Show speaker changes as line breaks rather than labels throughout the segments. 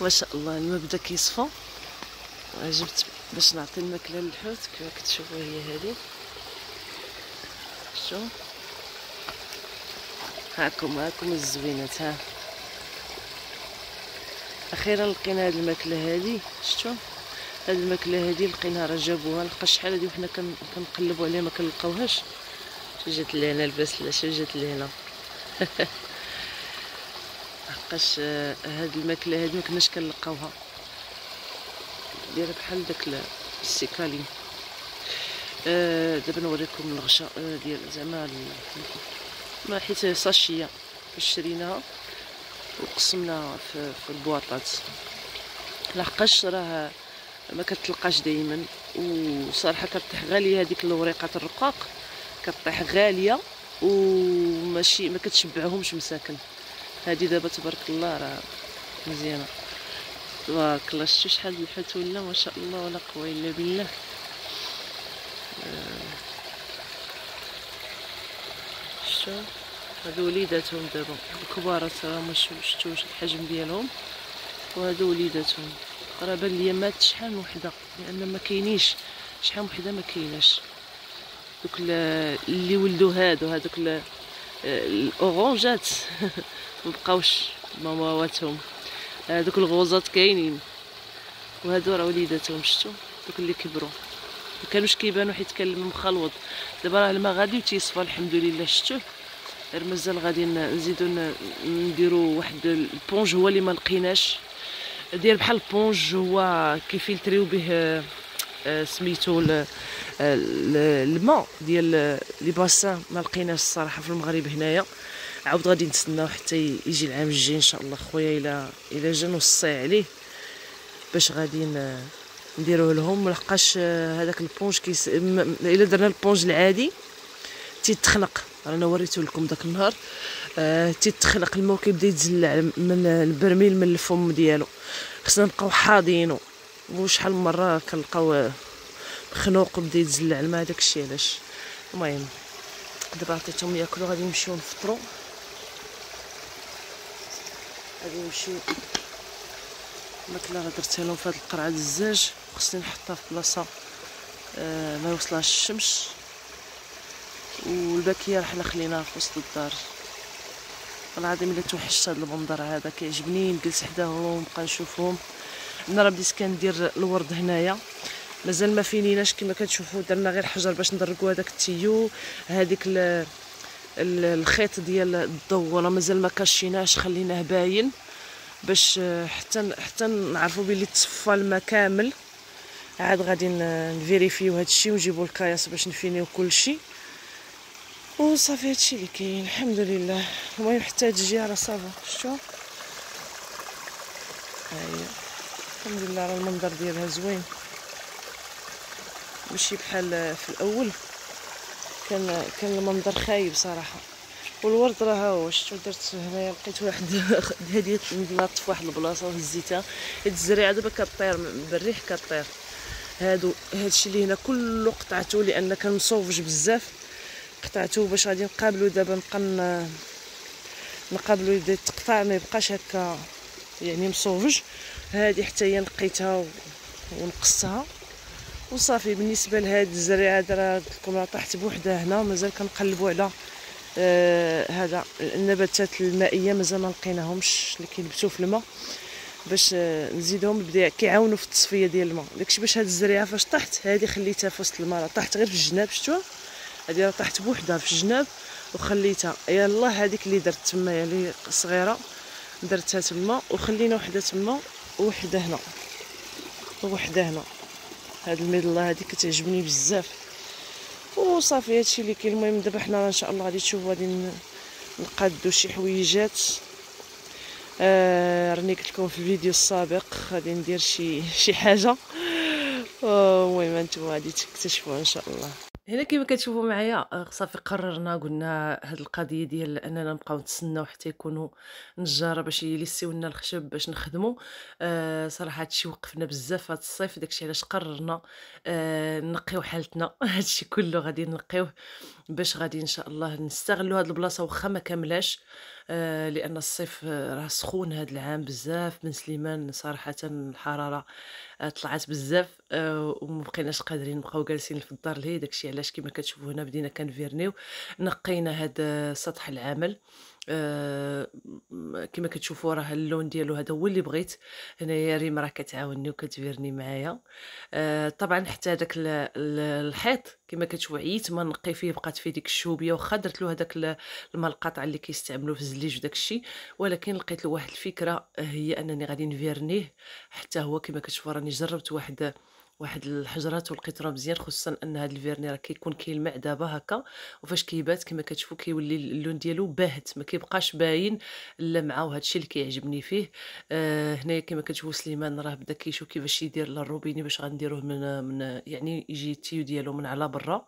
ما شاء الله الماء بدا كيصفى جبت باش نعطي الماكله للحوت كما كتشوفوا هي هذه شو هاكم هاكم الزوينات ها اخيرا لقينا هاد الماكله هادي شفتوا هاد الماكله هادي لقيناها راه جابوها لقى شحال هادي وحنا كنقلبوا عليها ما كنلقاوهاش جات لهنا الباس لا شو جات لهنا لحقاش آه، هاد الماكله هادي مكناش كنلقاوها دايره بحال داك السيكالين آه، دابا نوريكم الغشاء آه، ديال زعما ما حيت ساشيه فاش شريناها وقسمناها في, في البواطات لحقاش راه ما كتلقاش دائما وصراحه كطيح غاليه هذيك الوريقه الرقاق كطيح غاليه وماشي ما كتشبعهمش مساكن هذه دابا تبارك الله راه مزيانه تبارك الله شتو شحال الحوت ولا ما شاء الله ولا قوه الا بالله آه، شتو هادو وليداتهم دابا الكبار راه ما شفتوش الحجم ديالهم وهادو وليداتهم راه بان ليا مات شحال من وحده لان ما كاينيش شحال من وحده ما كايناش دوك اللي ولدوا هادو هادوك آه، الاورانجات مبقاوش ماماواتهم هذوك آه، الغوزات كاينين وهادو راه وليداتهم شفتو دوك اللي كبروا ما كانوش كيبانو حيت كان الماء مخلوط دابا راه الماء غادي وتيصفى الحمد لله شفتوه غير مازال غادي نزيدو نديرو واحد البونج هو اللي ما لقيناش داير بحال البونج هو كيفلتريو به آه، سميتو آه، الماء ديال لي باسان ما لقيناش الصراحه في المغرب هنايا عاود غادي نتسناو حتى يجي العام الجاي ان شاء الله خويا الا الا جا نوصي عليه باش غادي نديروه لهم لحقاش آه، هذاك البونج كي الا درنا البونج العادي تيتخلق رانا وريته لكم داك النهار آه تيتخلق الماء كيبدا يتزلع من البرميل من الفم ديالو خصنا نبقاو حاضينو وشحال من مره كنلقاو مخنوق آه، بدا يتزلع الماء داكشي علاش المهم دابا عطيتهم ياكلو غادي نمشيو نفطرو هادي ماشي الماكله راه درتها لهم في هاد القرعه الزاج خصني نحطها في بلاصه آه ما يوصلهاش الشمس والباكيه راه حنا خليناها في وسط الدار والله العظيم الا توحشت هاد المنظر هذا كيعجبني نجلس حداهم نبقى نشوفهم انا راه بديت كندير الورد هنايا مازال ما فينيناش كما كتشوفوا درنا غير حجر باش نضرقوا هذاك التيو هذيك الخيط ديال راه مازال ما كشيناش خليناه باين باش حتى حتى نعرفوا بلي تصفى الماء كامل عاد غادي نفيريفيو هذا الشيء ونجيبوا الكياس باش نفينيو كل شيء وصافي هادشي اللي كاين الحمد لله المهم حتى تجي راه صافا شتو هاهي أيوة. الحمد لله راه المنظر ديالها زوين ماشي بحال في الاول كان كان المنظر خايب صراحه والورد راه هو شفتو درت هنايا لقيت واحد هديه ناط في واحد البلاصه وهزيتها هاد الزريعه دابا كطير بالريح كطير هادو هادشي اللي هنا كله قطعته لان كان مصوفج بزاف قطعته باش غادي نقابلو دابا نبقى نقابلو يبدا يتقطع ما يبقاش هكا يعني مصوفج هادي حتى هي نقيتها ونقصتها وصافي بالنسبه لهاد الزريعه راه راه طاحت بوحدها هنا ومازال كنقلبوا على آه هذا النباتات المائيه مازال ما لقيناهمش اللي كينبتوا في الماء باش آه، نزيدهم بدا كيعاونوا في التصفيه ديال الماء داكشي باش هاد الزريعه فاش طاحت هذه خليتها في وسط الماء طاحت غير في الجناب شفتوا هذه راه طاحت بوحدها في الجناب وخليتها يلا هذيك اللي درت تما اللي صغيره درتها تما وخلينا وحده تما وحده هنا وحده هنا هاد الميضله هادي كتعجبني بزاف وصافي هادشي اللي كاين المهم دابا حنا ان شاء الله غادي تشوفوا غادي نقادو شي حويجات آه راني قلت لكم في الفيديو السابق غادي ندير شي شي حاجه آه، المهم انتم غادي تكتشفوا ان شاء الله هنا كما كتشوفوا معايا آه، صافي قررنا قلنا هاد القضيه ديال اننا نبقاو نتسناو حتى يكونوا نجاره باش يلسيو لنا الخشب باش نخدموا آه صراحه هادشي وقفنا بزاف هاد الصيف داكشي علاش قررنا آه نقيو حالتنا هادشي كله غادي نقيوه باش غادي ان شاء الله نستغلوا هاد البلاصه واخا ما كاملاش آه، لان الصيف آه، راه سخون هذا العام بزاف من سليمان صراحه الحراره آه، طلعت بزاف وما بقيناش قادرين نبقاو جالسين في الدار لهي داكشي علاش كما كتشوفوا هنا بدينا كنفيرنيو نقينا هذا سطح العمل آه، كما كتشوفوا راه اللون ديالو هذا هو اللي بغيت هنايا ريم راه كتعاوني وكتبيرني معايا آه طبعا حتى داك الحيط كما كتشوفوا عييت ما نقي فيه بقات فيه ديك الشوبيه وخا درت له هذاك المالقطع اللي كيستعملوا في الزليج وداك الشيء ولكن لقيت له واحد الفكره هي انني غادي نفيرنيه حتى هو كما كتشوفوا راني جربت واحد واحد الحجرات والقطره مزيان خصوصا ان هذا الفيرني راه كيكون كيلمع دابا هكا وفاش كيبات كما كتشوفوا كيولي اللون ديالو باهت ما كيبقاش باين اللمعه وهذا الشيء اللي كيعجبني فيه آه هنايا كما كتشوفوا سليمان راه بدا كيشوف كيفاش يدير الروبيني باش غنديروه من من يعني يجي التيو ديالو من على برا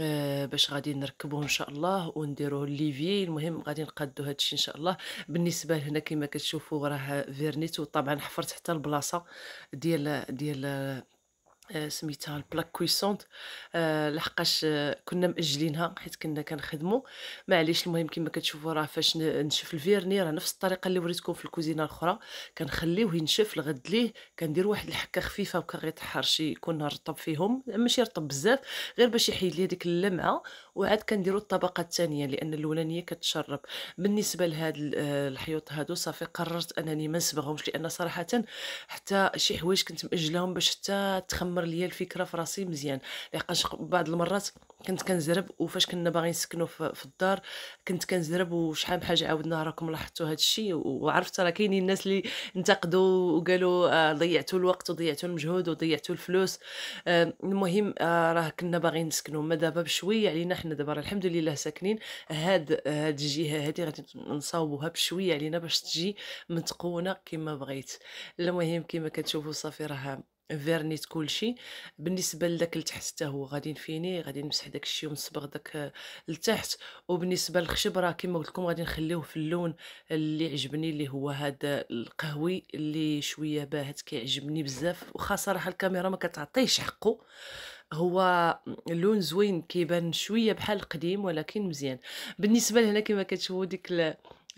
آه باش غادي نركبوه ان شاء الله ونديروه ليفي المهم غادي نقادو هادشي ان شاء الله بالنسبه لهنا كما كتشوفوا راه فيرنيت وطبعا حفرت حتى البلاصه ديال ديال آه، سميتها البلاك كويسونت أه لحقاش آه، كنا مأجلينها حيت كنا كنخدمو معليش المهم كما كتشوفوا راه فاش نشف الفيرني راه نفس الطريقه اللي وريتكم في الكوزينه الاخرى كنخليوه ينشف الغد ليه كندير واحد الحكه خفيفه وكنغيطحر شي يكون رطب فيهم ماشي رطب بزاف غير باش يحيد لي ديك اللمعه وعاد كنديروا الطبقه الثانيه لان الاولانيه كتشرب بالنسبه لهاد آه، الحيوط هادو صافي قررت انني ما نسبغهمش لان صراحه حتى شي حوايج كنت مأجلهم باش حتى تخمم عمر ليا الفكره في راسي مزيان لحقاش بعض المرات كنت كنزرب وفاش كنا باغيين نسكنوا في الدار كنت كنزرب وشحال من حاجه عاودناها راكم لاحظتوا هذا الشيء وعرفت راه كاينين الناس اللي انتقدوا وقالوا آه، ضيعتوا الوقت وضيعتوا المجهود وضيعتوا الفلوس آه، المهم آه، راه كنا باغيين نسكنوا ما دابا بشويه علينا حنا دابا الحمد لله ساكنين هاد هاد الجهه هادي غادي نصاوبوها بشويه علينا باش تجي متقونه كما بغيت المهم كما كتشوفوا صافي راه فيرنيت كلشي بالنسبه لذاك التحت حتى هو غادي نفيني غادي نمسح داك الشيء ونصبغ داك التحت وبالنسبه للخشب راه كما قلت لكم غادي نخليوه في اللون اللي عجبني اللي هو هذا القهوي اللي شويه باهت كيعجبني بزاف وخا صراحه الكاميرا ما كتعطيش حقه هو لون زوين كيبان شويه بحال القديم ولكن مزيان بالنسبه لهنا كما كتشوفوا ديك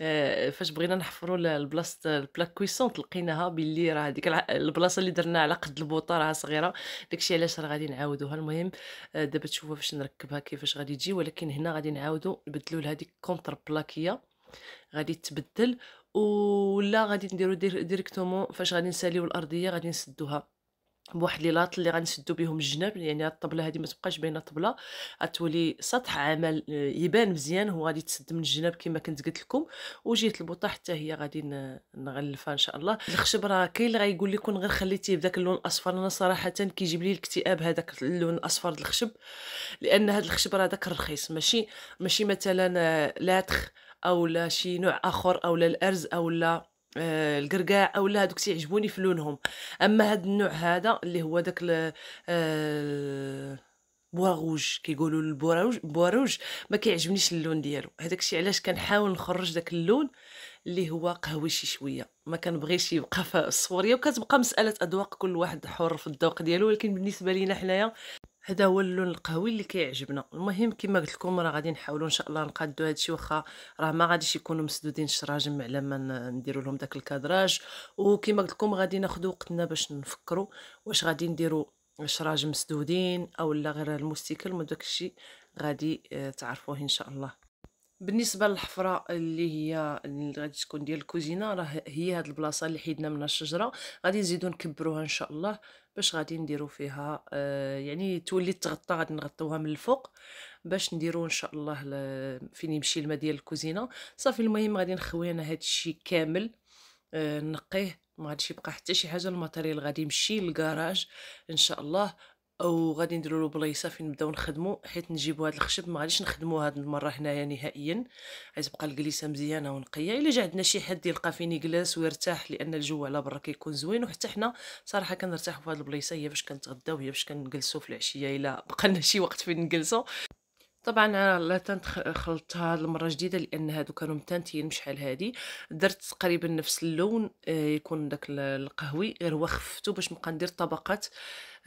آه، فاش بغينا نحفروا البلاصه البلاك كويسونت لقيناها باللي راه هذيك البلاصه اللي درنا على قد البوطه راه صغيره داكشي علاش راه غادي نعاودوها المهم آه، دابا تشوفوا فاش نركبها كيفاش غادي تجي ولكن هنا غادي نعاودوا نبدلوا لها ديك كونتر بلاكيه غادي تبدل ولا غادي نديرو ديريكتومون فاش غادي نساليو الارضيه غادي نسدوها بواحد لي لاط اللي غنشدو بهم الجناب يعني هاد الطبله هادي ما تبقاش باينه طبله غتولي سطح عمل آه، يبان مزيان هو غادي تسد من الجناب كما كنت قلت لكم وجهه البوطه حتى هي غادي نغلفها ان شاء الله الخشب راه كاين اللي غايقول كون غير خليتيه بداك اللون الاصفر انا صراحه كيجيب لي الاكتئاب هذاك اللون الاصفر د الخشب لان هاد الخشب راه داك الرخيص ماشي ماشي مثلا آه، لاتخ او لا شي نوع اخر او لا الارز او لا آه القرقاع او لا هذوك تيعجبوني في لونهم اما هذا النوع هذا اللي هو داك آه بواغوج كيقولوا البواروج بواروج ما كيعجبنيش اللون ديالو هذاك الشيء علاش كنحاول نخرج داك اللون اللي هو قهوي شي شويه ما كنبغيش يبقى في الصوريه وكتبقى مساله اذواق كل واحد حر في الذوق ديالو ولكن بالنسبه لينا حنايا هذا هو اللون القهوي اللي كيعجبنا المهم كما قلت لكم راه غادي نحاولوا ان شاء الله نقادوا هادشي واخا راه ما غاديش يكونوا مسدودين الشراجم على ما نديروا لهم داك الكادراج وكما قلت لكم غادي ناخذ وقتنا باش نفكروا واش غادي نديروا شراجم مسدودين او لا غير الموستيكل وداك الشيء غادي آه، تعرفوه ان شاء الله بالنسبه للحفره اللي هي اللي غادي تكون ديال الكوزينه راه هي هاد البلاصه اللي حيدنا منها الشجره غادي نزيدو نكبروها ان شاء الله باش غادي نديرو فيها آه يعني تولي تغطى غادي نغطوها من الفوق باش نديرو ان شاء الله فين يمشي الماء ديال الكوزينه صافي المهم غادي نخوي انا هادشي كامل آه نقيه ما غاديش يبقى حتى شي حاجه الماتيريال غادي يمشي للكراج ان شاء الله وغادي نديرو له بلايصه فين نبداو نخدمو حيت نجيبو هذا الخشب ما غاديش نخدمو هذه المره هنايا نهائيا غتبقى الجليسه مزيانه ونقيه الا جا عندنا شي حد يلقى فين يجلس ويرتاح لان الجو على برا كيكون زوين وحتى حنا صراحه كنرتاحو في هذه البلايصه هي باش كنتغداو هي باش كنجلسو في العشيه الا بقى لنا شي وقت فين نجلسو طبعا انا لا تنت هذه المره جديده لان هادو كانوا متنتين شحال هادي درت تقريبا نفس اللون آه، يكون داك القهوي غير هو خفته باش نبقى ندير طبقات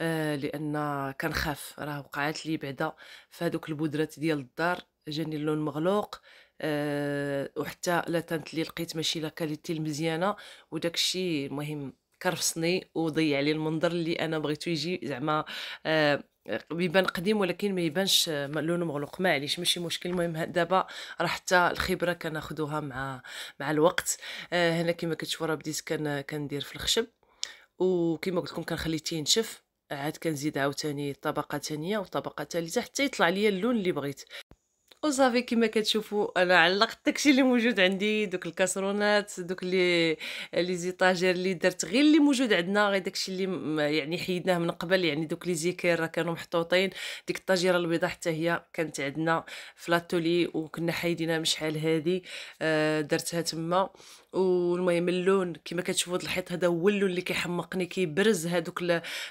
آه، لان كنخاف راه وقعات لي بعدا فهادوك البودرات ديال الدار جاني اللون مغلوق أه وحتى لا تنت اللي لقيت ماشي لا كاليتي المزيانه وداك الشيء المهم كرفصني وضيع لي المنظر اللي انا بغيتو يجي زعما أه بيبان قديم ولكن ما يبانش آه، لونه مغلق معليش ماشي مشكل المهم دابا راه حتى الخبره كناخذوها مع مع الوقت آه، هنا كما كتشوفوا راه بديت كندير في الخشب وكما قلت لكم كنخليه تينشف عاد كنزيد عاوتاني طبقه ثانيه وطبقه ثالثه حتى يطلع لي اللون اللي بغيت وصافي كما كتشوفوا انا علقت داكشي اللي موجود عندي دوك الكاسرونات دوك لي لي زيطاجير اللي درت غير اللي موجود عندنا غير داكشي اللي يعني حيدناه من قبل يعني دوك لي زيكير راه كانوا محطوطين ديك الطاجيره البيضاء حتى هي كانت عندنا في لاتولي وكنا حايدينها من شحال هادي آه، درتها تما والمهم اللون كما كتشوفوا هذا الحيط هذا هو اللون اللي كيحمقني كيبرز هذوك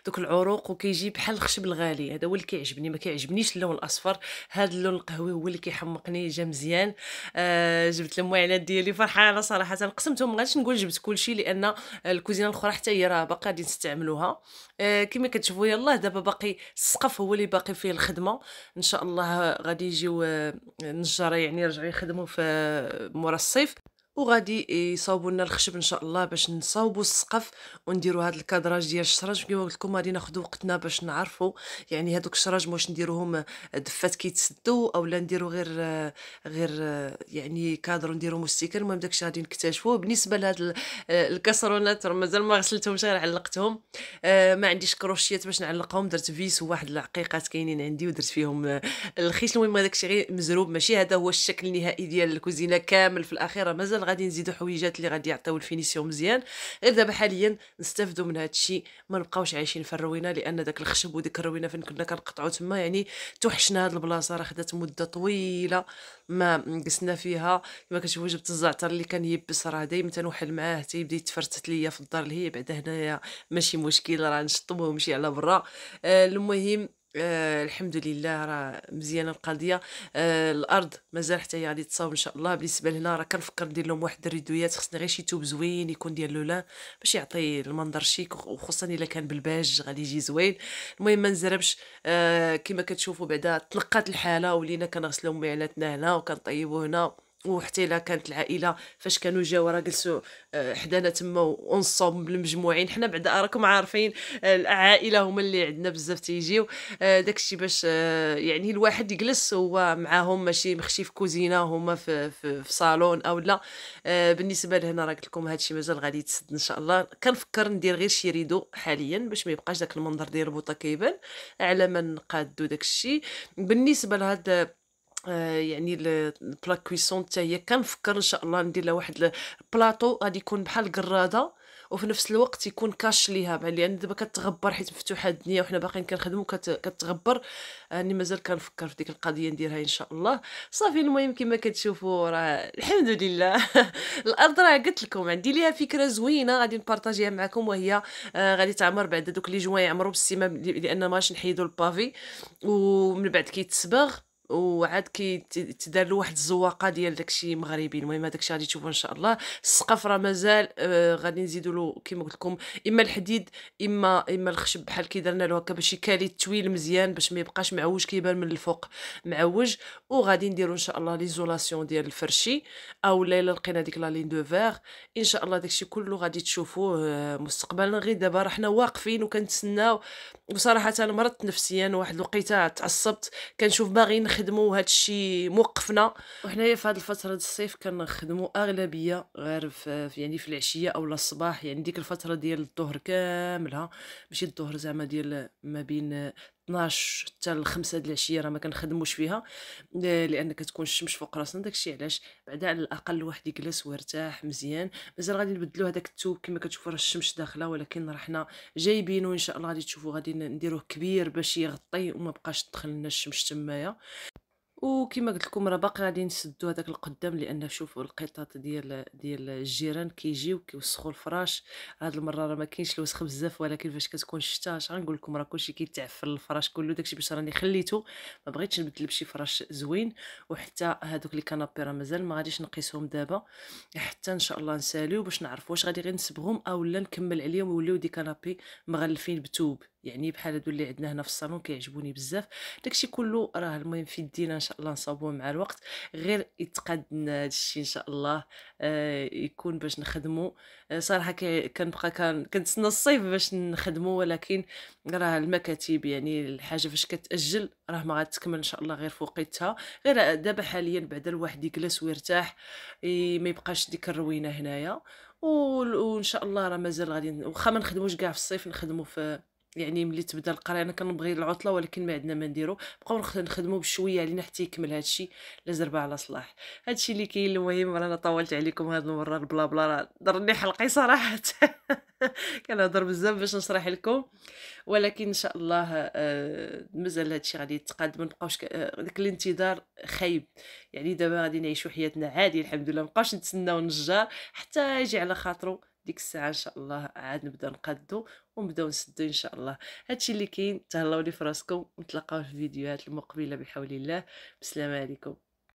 دوك العروق وكيجي بحال الخشب الغالي هذا هو اللي كيعجبني ما كيعجبنيش اللون الاصفر هذا اللون القهوي هو اللي كيحمقني جا مزيان آه جبت المعلات ديالي فرحانه صراحه قسمتهم ما غاديش نقول جبت كلشي لان الكوزينه الاخرى حتى هي راه باقا غادي نستعملوها آه كما كتشوفوا يلاه دابا باقي السقف هو اللي باقي فيه الخدمه ان شاء الله غادي يجيو النجاره آه، يعني يرجعوا يخدموا في آه، مورا الصيف وغادي يصاوبوا لنا الخشب ان شاء الله باش نصاوبوا السقف ونديروا هذا الكادراج ديال الشراج كما قلت لكم غادي ناخذ وقتنا باش نعرفوا يعني هذوك الشراج واش نديروهم آه، دفات كيتسدوا اولا نديروا غير آه، غير آه، يعني كادر ونديروا مستيكر المهم داكشي غادي نكتشفوه بالنسبه لهاد الكاسرونات مازال ما غسلتهمش غير علقتهم ما عنديش كروشيات باش نعلقهم درت فيس وواحد العقيقات كاينين عندي ودرت فيهم الخيش المهم داكشي غير مزروب ماشي هذا هو الشكل النهائي ديال الكوزينه كامل في الاخيره مازال غادي نزيدو حويجات اللي غادي يعطيو الفينيسيون مزيان غير دابا حاليا نستافدو من هذا الشيء ما نبقاوش عايشين في الروينه لان داك الخشب وديك الروينه فين كنا كنقطعو تما يعني توحشنا هاد البلاصه راه خدات مده طويله ما جلسنا فيها كما كتشوفوا جبت الزعتر اللي كان يبس راه دايما تنوحل معاه تيبدا يتفرتت ليا في الدار اللي هي بعدا هنايا ماشي مشكل راه نشطموه ومشي على برا آه، المهم آه الحمد لله راه مزيانه القضيه آه الارض مازال حتى هي غادي تصاوب ان شاء الله بالنسبه لهنا راه كنفكر ندير لهم واحد الريدويات خصني غير شي توب زوين يكون ديال لولان باش يعطي المنظر شيك وخصوصا الا كان بالباج غادي يجي زوين المهم ما نزربش آه كما كتشوفوا بعدا تلقات الحاله ولينا كنغسلوا ميعلاتنا هنا وكنطيبو هنا وحتى الا كانت العائله فاش كانوا جاوا راه جلسوا آه، حدانا تما ونصوم بالمجموعين حنا بعدا راكم عارفين آه، العائله هما اللي عندنا بزاف تيجيو آه، داكشي باش يعني الواحد يجلس هو معاهم ماشي مخشي في كوزينه هما في, في, في صالون او لا بالنسبه لهنا راه قلت لكم هادشي مازال غادي يتسد ان شاء الله كنفكر ندير غير شي ريدو حاليا باش ما يبقاش داك المنظر ديال البوطه كيبان على ما نقادو داكشي بالنسبه لهذا آه، يعني البلا كويسون حتى هي كنفكر ان شاء الله ندير لها واحد البلاطو غادي يكون بحال قراده وفي نفس الوقت يكون كاش ليها بعد لان دابا كتغبر حيت مفتوحه الدنيا وحنا باقيين كنخدموا كتغبر راني مازال كنفكر في ديك القضيه نديرها ان شاء الله صافي المهم كما كتشوفوا راه الحمد لله الارض راه قلت لكم عندي ليها فكره زوينه غادي نبارطاجيها معكم وهي آه، غادي تعمر بعد دوك لي جوان يعمروا بالسيمه لان ماش نحيدوا البافي ومن بعد كي وعاد كي تدار له واحد الزواقه ديال داكشي مغربي المهم داكشي غادي تشوفوه ان شاء الله السقف راه مازال آه غادي نزيدوا له كما قلت لكم اما الحديد اما اما الخشب بحال كي درنا له هكا باش يكالي التويل مزيان باش ما يبقاش معوج كيبان من الفوق معوج وغادي نديروا ان شاء الله ليزولاسيون ديال الفرشي او الا لقينا ديك لا لين دو فيغ ان شاء الله داكشي كله غادي تشوفوه آه، مستقبلا غير دابا راه حنا واقفين وكنتسناو وصراحه مرضت نفسيا واحد الوقيته تعصبت كنشوف باغي نخ كنخدموا وهذا الشيء موقفنا وحنايا في هذه الفتره الصيف كنخدموا اغلبيه غير في يعني في العشيه او الصباح يعني ديك الفتره ديال الظهر كاملها ماشي الظهر زعما ديال ما بين 12 حتى الخمسة د العشيه راه ما كنخدموش فيها لان كتكون الشمس فوق راسنا داكشي علاش بعدا على الاقل الواحد يجلس ويرتاح مزيان مازال غادي نبدلو هذاك الثوب كما كتشوفوا راه الشمس داخله ولكن راه حنا جايبينو ان شاء الله غادي تشوفوا غادي نديروه كبير باش يغطي وما بقاش تدخل لنا الشمس تمايا وكما قلت لكم راه باقي غادي نسدو هذاك القدام لان شوفوا القطط ديال ديال الجيران كيجيو كيوسخوا الفراش هاد المره راه ما كاينش الوسخ بزاف ولكن فاش كتكون الشتا اش غنقول لكم راه كلشي كيتعفن الفراش كله داكشي باش راني خليته ما بغيتش نبدل بشي فراش زوين وحتى هادوك لي كانابي راه مازال ما غاديش نقيسهم دابا حتى ان شاء الله نساليو باش نعرف واش غادي غير نصبغهم اولا نكمل عليهم ويوليو دي كانابي مغلفين بتوب يعني بحال هادو اللي عندنا هنا في الصالون كيعجبوني بزاف داكشي كله راه المهم في يدينا ان شاء الله نصاوبوه مع الوقت غير يتقادنا هادشي ان شاء الله آه، يكون باش نخدمو آه، صراحه كنبقى كنتسنى الصيف باش نخدمو ولكن راه المكاتب يعني الحاجه فاش كتاجل راه ما غتكمل ان شاء الله غير في وقتها غير دابا حاليا بعد الواحد يجلس ويرتاح ما يبقاش ديك الروينه هنايا وان شاء الله راه مازال غادي واخا ما نخدموش كاع في الصيف نخدمو في يعني ملي تبدا القرايه انا كنبغي العطله ولكن ما عندنا ما نديرو بقاو نخدمو بشويه علينا حتى يكمل هادشي لا زربه على صلاح هادشي اللي كاين المهم رانا طولت عليكم هاد المره البلا بلا راه ضرني حلقي صراحه كنهضر بزاف باش نشرح لكم ولكن ان شاء الله آه، مازال هادشي غادي يتقاد ما نبقاوش آه، داك الانتظار خايب يعني دابا غادي نعيشو حياتنا عادي الحمد لله ما نبقاوش نتسناو النجار حتى يجي على خاطرو ديك الساعه ان شاء الله عاد نبدا نقادو ونبداو نسدو ان شاء الله هادشي اللي كاين تهلاو لي فراسكم ونتلاقاو في الفيديوهات المقبله بحول الله بسلام عليكم